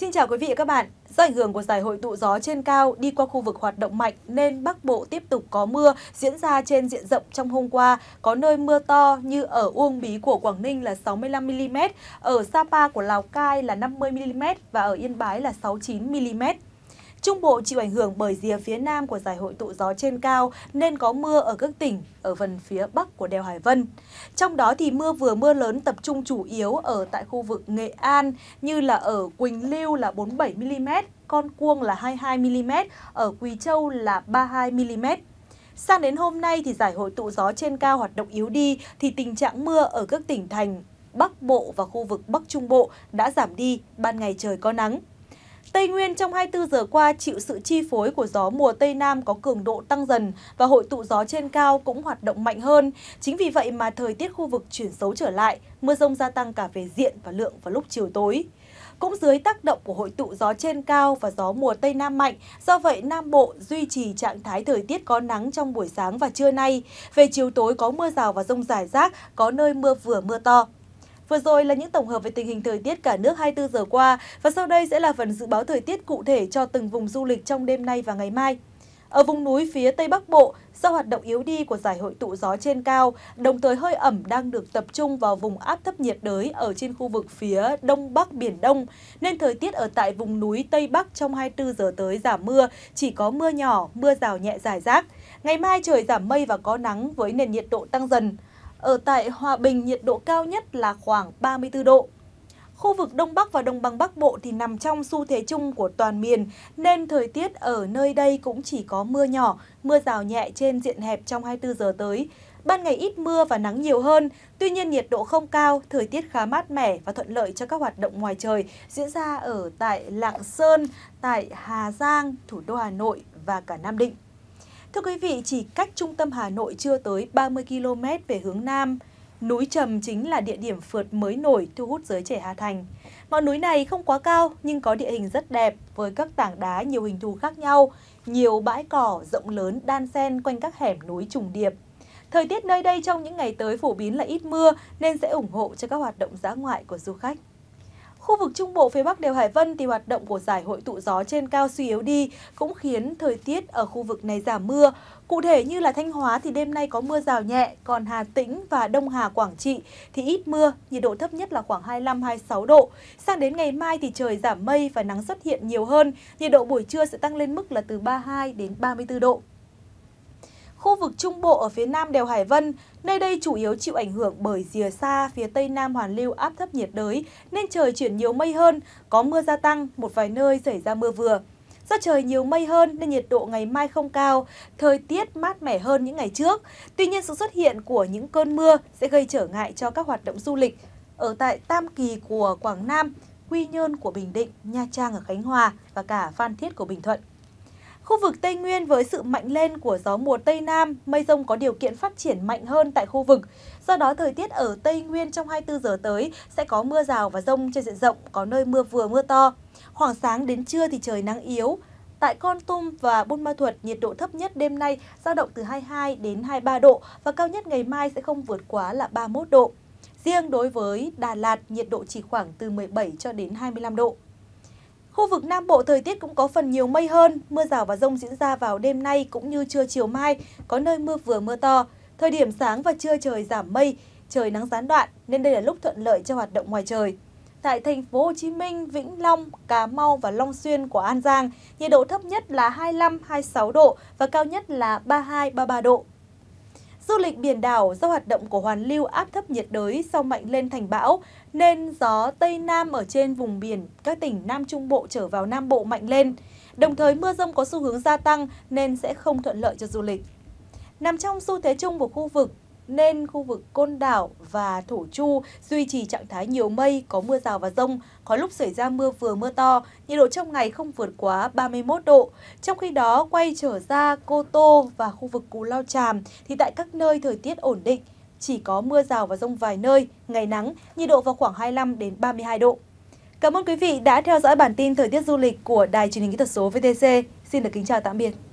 Xin chào quý vị và các bạn. Do ảnh hưởng của giải hội tụ gió trên cao đi qua khu vực hoạt động mạnh nên Bắc Bộ tiếp tục có mưa diễn ra trên diện rộng trong hôm qua. Có nơi mưa to như ở Uông Bí của Quảng Ninh là 65mm, ở Sapa của Lào Cai là 50mm và ở Yên Bái là 69mm. Trung Bộ chịu ảnh hưởng bởi rìa phía nam của giải hội tụ gió trên cao nên có mưa ở các tỉnh ở phần phía bắc của đèo Hải Vân. Trong đó thì mưa vừa mưa lớn tập trung chủ yếu ở tại khu vực Nghệ An như là ở Quỳnh Lưu là 47mm, Con Cuông là 22mm, ở Quỳ Châu là 32mm. Sang đến hôm nay thì giải hội tụ gió trên cao hoạt động yếu đi thì tình trạng mưa ở các tỉnh thành Bắc Bộ và khu vực Bắc Trung Bộ đã giảm đi, ban ngày trời có nắng. Tây Nguyên trong 24 giờ qua chịu sự chi phối của gió mùa Tây Nam có cường độ tăng dần và hội tụ gió trên cao cũng hoạt động mạnh hơn. Chính vì vậy mà thời tiết khu vực chuyển xấu trở lại, mưa rông gia tăng cả về diện và lượng vào lúc chiều tối. Cũng dưới tác động của hội tụ gió trên cao và gió mùa Tây Nam mạnh, do vậy Nam Bộ duy trì trạng thái thời tiết có nắng trong buổi sáng và trưa nay. Về chiều tối có mưa rào và rông rải rác, có nơi mưa vừa mưa to. Vừa rồi là những tổng hợp về tình hình thời tiết cả nước 24 giờ qua và sau đây sẽ là phần dự báo thời tiết cụ thể cho từng vùng du lịch trong đêm nay và ngày mai. Ở vùng núi phía Tây Bắc Bộ, do hoạt động yếu đi của giải hội tụ gió trên cao, đồng thời hơi ẩm đang được tập trung vào vùng áp thấp nhiệt đới ở trên khu vực phía Đông Bắc Biển Đông, nên thời tiết ở tại vùng núi Tây Bắc trong 24 giờ tới giảm mưa, chỉ có mưa nhỏ, mưa rào nhẹ rải rác. Ngày mai trời giảm mây và có nắng với nền nhiệt độ tăng dần. Ở tại Hòa Bình, nhiệt độ cao nhất là khoảng 34 độ. Khu vực Đông Bắc và Đồng bằng Bắc Bộ thì nằm trong xu thế chung của toàn miền, nên thời tiết ở nơi đây cũng chỉ có mưa nhỏ, mưa rào nhẹ trên diện hẹp trong 24 giờ tới. Ban ngày ít mưa và nắng nhiều hơn, tuy nhiên nhiệt độ không cao, thời tiết khá mát mẻ và thuận lợi cho các hoạt động ngoài trời diễn ra ở tại Lạng Sơn, tại Hà Giang, thủ đô Hà Nội và cả Nam Định. Thưa quý vị, chỉ cách trung tâm Hà Nội chưa tới 30 km về hướng Nam, núi Trầm chính là địa điểm phượt mới nổi thu hút giới trẻ Hà Thành. Ngọn núi này không quá cao nhưng có địa hình rất đẹp với các tảng đá nhiều hình thù khác nhau, nhiều bãi cỏ rộng lớn đan xen quanh các hẻm núi trùng điệp. Thời tiết nơi đây trong những ngày tới phổ biến là ít mưa nên sẽ ủng hộ cho các hoạt động dã ngoại của du khách. Khu vực Trung Bộ phía Bắc đều Hải Vân thì hoạt động của giải hội tụ gió trên cao suy yếu đi cũng khiến thời tiết ở khu vực này giảm mưa. Cụ thể như là Thanh Hóa thì đêm nay có mưa rào nhẹ, còn Hà Tĩnh và Đông Hà Quảng Trị thì ít mưa, nhiệt độ thấp nhất là khoảng 25-26 độ. Sang đến ngày mai thì trời giảm mây và nắng xuất hiện nhiều hơn, nhiệt độ buổi trưa sẽ tăng lên mức là từ 32 đến 34 độ vực Trung Bộ ở phía nam đèo Hải Vân, nơi đây chủ yếu chịu ảnh hưởng bởi rìa xa phía tây nam hoàn lưu áp thấp nhiệt đới nên trời chuyển nhiều mây hơn, có mưa gia tăng, một vài nơi xảy ra mưa vừa. Do trời nhiều mây hơn nên nhiệt độ ngày mai không cao, thời tiết mát mẻ hơn những ngày trước. Tuy nhiên sự xuất hiện của những cơn mưa sẽ gây trở ngại cho các hoạt động du lịch. Ở tại Tam Kỳ của Quảng Nam, Quy Nhơn của Bình Định, Nha Trang ở Khánh Hòa và cả Phan Thiết của Bình Thuận. Khu vực Tây Nguyên với sự mạnh lên của gió mùa Tây Nam, mây rông có điều kiện phát triển mạnh hơn tại khu vực. Do đó, thời tiết ở Tây Nguyên trong 24 giờ tới sẽ có mưa rào và rông trên diện rộng, có nơi mưa vừa mưa to. Khoảng sáng đến trưa thì trời nắng yếu. Tại Con Tum và Buôn Ma Thuột, nhiệt độ thấp nhất đêm nay dao động từ 22 đến 23 độ và cao nhất ngày mai sẽ không vượt quá là 31 độ. Riêng đối với Đà Lạt, nhiệt độ chỉ khoảng từ 17 cho đến 25 độ. Khu vực Nam Bộ thời tiết cũng có phần nhiều mây hơn, mưa rào và rông diễn ra vào đêm nay cũng như trưa chiều mai, có nơi mưa vừa mưa to. Thời điểm sáng và trưa trời giảm mây, trời nắng gián đoạn nên đây là lúc thuận lợi cho hoạt động ngoài trời. Tại thành phố Hồ Chí Minh, Vĩnh Long, Cà Mau và Long Xuyên của An Giang, nhiệt độ thấp nhất là 25-26 độ và cao nhất là 32-33 độ. Du lịch biển đảo do hoạt động của hoàn lưu áp thấp nhiệt đới sau mạnh lên thành bão, nên gió Tây Nam ở trên vùng biển các tỉnh Nam Trung Bộ trở vào Nam Bộ mạnh lên. Đồng thời mưa rông có xu hướng gia tăng nên sẽ không thuận lợi cho du lịch. Nằm trong xu thế chung của khu vực, nên khu vực Côn Đảo và Thổ Chu duy trì trạng thái nhiều mây, có mưa rào và rông, có lúc xảy ra mưa vừa mưa to, nhiệt độ trong ngày không vượt quá 31 độ. Trong khi đó, quay trở ra Cô Tô và khu vực Cù Lao Tràm thì tại các nơi thời tiết ổn định, chỉ có mưa rào và rông vài nơi, ngày nắng, nhiệt độ vào khoảng 25 đến 32 độ. Cảm ơn quý vị đã theo dõi bản tin thời tiết du lịch của Đài truyền hình kỹ thuật số VTC. Xin được kính chào tạm biệt.